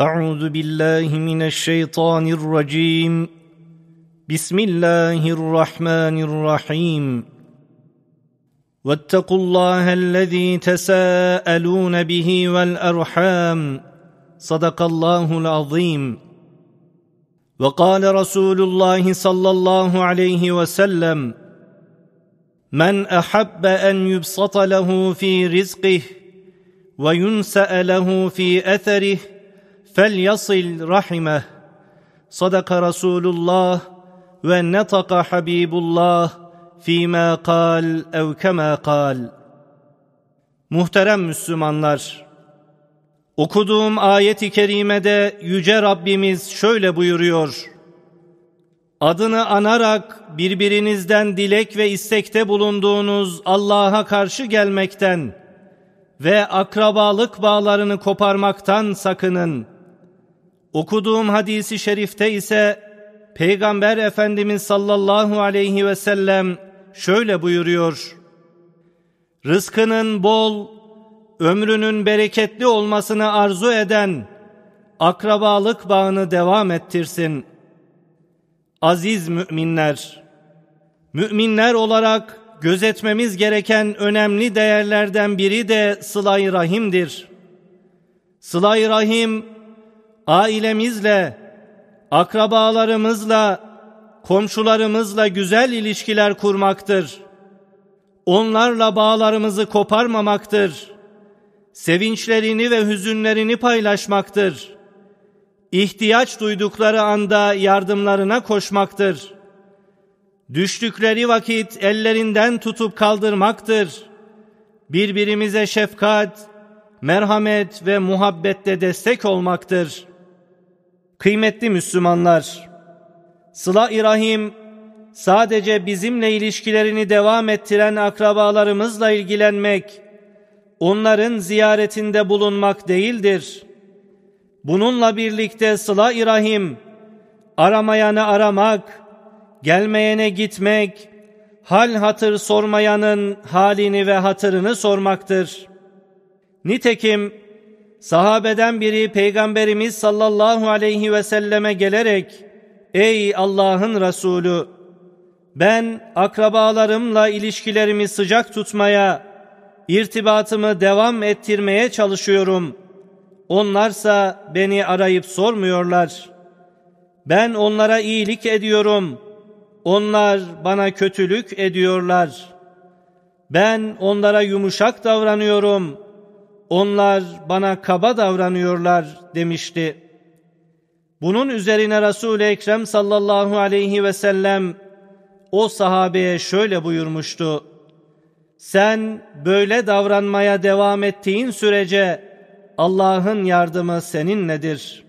أعوذ بالله من الشيطان الرجيم بسم الله الرحمن الرحيم واتقوا الله الذي تساءلون به والأرحام صدق الله العظيم وقال رسول الله صلى الله عليه وسلم من أحب أن يبسط له في رزقه وينسأ له في أثره Fel رَحِمَهِ rahime, رسول Rasulullah ve حبيب Habibullah, فيما قال ev كما قال Muhterem Müslümanlar Okuduğum ayet-i kerimede yüce Rabbimiz şöyle buyuruyor Adını anarak birbirinizden dilek ve istekte bulunduğunuz Allah'a karşı gelmekten ve akrabalık bağlarını koparmaktan sakının.'' Okuduğum hadisi şerifte ise Peygamber Efendimiz sallallahu aleyhi ve sellem şöyle buyuruyor. Rızkının bol, ömrünün bereketli olmasını arzu eden akrabalık bağını devam ettirsin. Aziz müminler, müminler olarak gözetmemiz gereken önemli değerlerden biri de sılay rahimdir. Sılay rahim ailemizle, akrabalarımızla, komşularımızla güzel ilişkiler kurmaktır. Onlarla bağlarımızı koparmamaktır. Sevinçlerini ve hüzünlerini paylaşmaktır. İhtiyaç duydukları anda yardımlarına koşmaktır. Düştükleri vakit ellerinden tutup kaldırmaktır. Birbirimize şefkat, merhamet ve muhabbette destek olmaktır.'' Kıymetli Müslümanlar, Sıla İrahim sadece bizimle ilişkilerini devam ettiren akrabalarımızla ilgilenmek, onların ziyaretinde bulunmak değildir. Bununla birlikte Sıla İrahim, aramayanı aramak, gelmeyene gitmek, hal hatır sormayanın halini ve hatırını sormaktır. Nitekim sahabeden biri Peygamberimiz sallallahu aleyhi ve selleme gelerek Ey Allah'ın Resulü! Ben akrabalarımla ilişkilerimi sıcak tutmaya, irtibatımı devam ettirmeye çalışıyorum. Onlarsa beni arayıp sormuyorlar. Ben onlara iyilik ediyorum. Onlar bana kötülük ediyorlar. Ben onlara yumuşak davranıyorum.'' Onlar bana kaba davranıyorlar demişti. Bunun üzerine Resul-i Ekrem sallallahu aleyhi ve sellem o sahabeye şöyle buyurmuştu. Sen böyle davranmaya devam ettiğin sürece Allah'ın yardımı seninledir.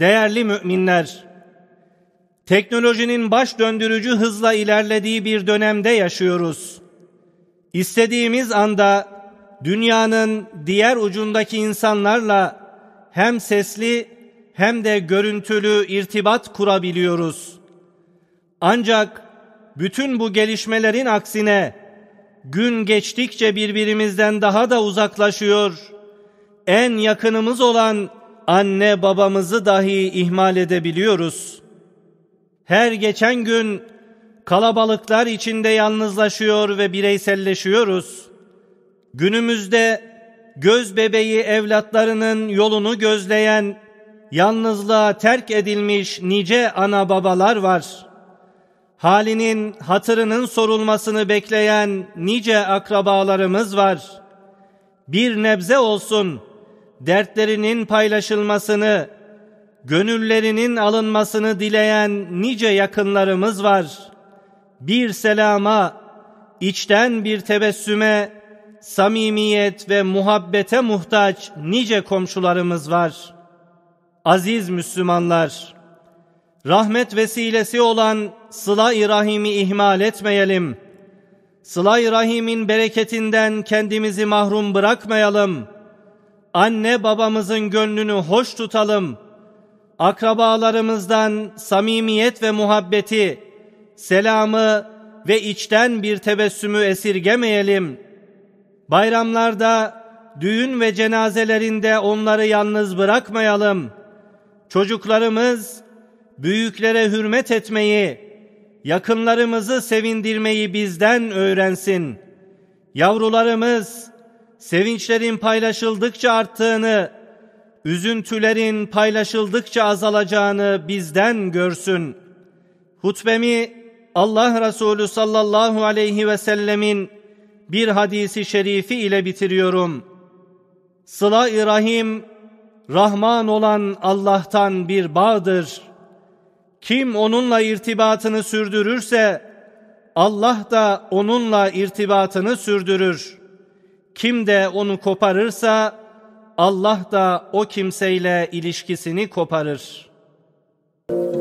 Değerli müminler, teknolojinin baş döndürücü hızla ilerlediği bir dönemde yaşıyoruz. İstediğimiz anda dünyanın diğer ucundaki insanlarla hem sesli hem de görüntülü irtibat kurabiliyoruz. Ancak bütün bu gelişmelerin aksine gün geçtikçe birbirimizden daha da uzaklaşıyor. En yakınımız olan anne babamızı dahi ihmal edebiliyoruz. Her geçen gün kalabalıklar içinde yalnızlaşıyor ve bireyselleşiyoruz.'' Günümüzde göz bebeği evlatlarının yolunu gözleyen, yalnızlığa terk edilmiş nice ana babalar var. Halinin, hatırının sorulmasını bekleyen nice akrabalarımız var. Bir nebze olsun dertlerinin paylaşılmasını, gönüllerinin alınmasını dileyen nice yakınlarımız var. Bir selama, içten bir tebessüme, samimiyet ve muhabbete muhtaç nice komşularımız var. Aziz Müslümanlar, rahmet vesilesi olan sıla-i rahimi ihmal etmeyelim. Sıla-i rahimin bereketinden kendimizi mahrum bırakmayalım. Anne babamızın gönlünü hoş tutalım. Akrabalarımızdan samimiyet ve muhabbeti, selamı ve içten bir tebessümü esirgemeyelim.'' Bayramlarda, düğün ve cenazelerinde onları yalnız bırakmayalım. Çocuklarımız büyüklere hürmet etmeyi, yakınlarımızı sevindirmeyi bizden öğrensin. Yavrularımız sevinçlerin paylaşıldıkça arttığını, üzüntülerin paylaşıldıkça azalacağını bizden görsün. Hutbemi Allah Resulü sallallahu aleyhi ve sellemin bir hadisi şerifi ile bitiriyorum. Sıla-i Rahim, Rahman olan Allah'tan bir bağdır. Kim onunla irtibatını sürdürürse, Allah da onunla irtibatını sürdürür. Kim de onu koparırsa, Allah da o kimseyle ilişkisini koparır.''